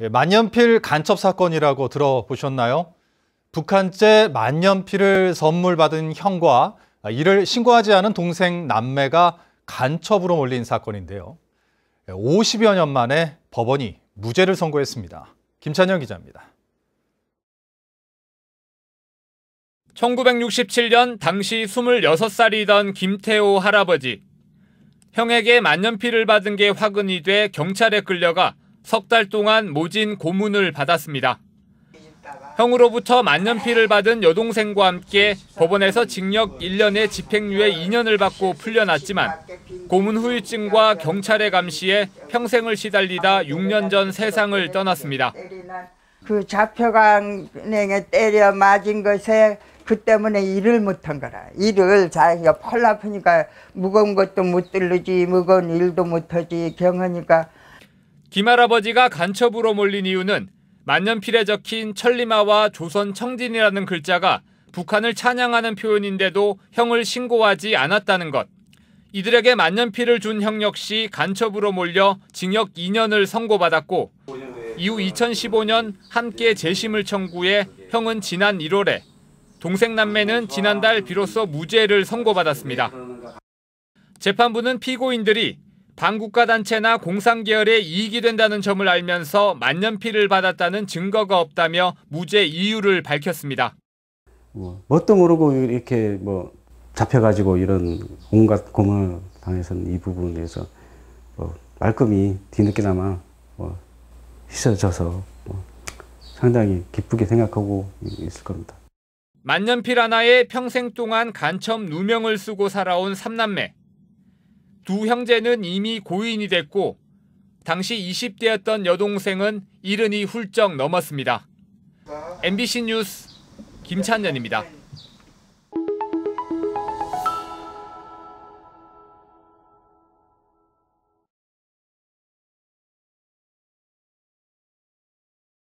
예, 만년필 간첩 사건이라고 들어보셨나요? 북한제 만년필을 선물 받은 형과 이를 신고하지 않은 동생 남매가 간첩으로 몰린 사건인데요. 50여 예, 년 만에 법원이 무죄를 선고했습니다. 김찬영 기자입니다. 1967년 당시 26살이던 김태호 할아버지. 형에게 만년필을 받은 게 화근이 돼 경찰에 끌려가 석달 동안 모진 고문을 받았습니다. 형으로부터 만년필을 받은 여동생과 함께 법원에서 징역 1년에 집행유예 2년을 받고 풀려났지만 고문 후유증과 경찰의 감시에 평생을 시달리다 6년 전 세상을 떠났습니다. 그좌표강에 때려 맞은 것에 그 때문에 일을 못한 거라. 일을 자기가 펄 아프니까 무거운 것도 못 들르지 무거운 일도 못하지 경하니까 김할아버지가 간첩으로 몰린 이유는 만년필에 적힌 천리마와 조선 청진이라는 글자가 북한을 찬양하는 표현인데도 형을 신고하지 않았다는 것. 이들에게 만년필을 준 형 역시 간첩으로 몰려 징역 2년을 선고받았고 이후 2015년 함께 재심을 청구해 형은 지난 1월에 동생 남매는 지난달 비로소 무죄를 선고받았습니다. 재판부는 피고인들이 반국가 단체나 공산계열에 이익이 된다는 점을 알면서 만년필을 받았다는 증거가 없다며 무죄 이유를 밝혔습니다. 뭐, 뭣도 모르고 이렇게 뭐 잡혀가지고 이런 온갖 고문 당해서는 이 부분에서 뭐 말끔히 뒤늦게나마 뭐 씻어져서 뭐 상당히 기쁘게 생각하고 있을 겁니다. 만년필 하나에 평생 동안 간첩 누명을 쓰고 살아온 삼남매. 두 형제는 이미 고인이 됐고 당시 20대였던 여동생은 7 0이 훌쩍 넘었습니다. MBC 뉴스 김찬년입니다.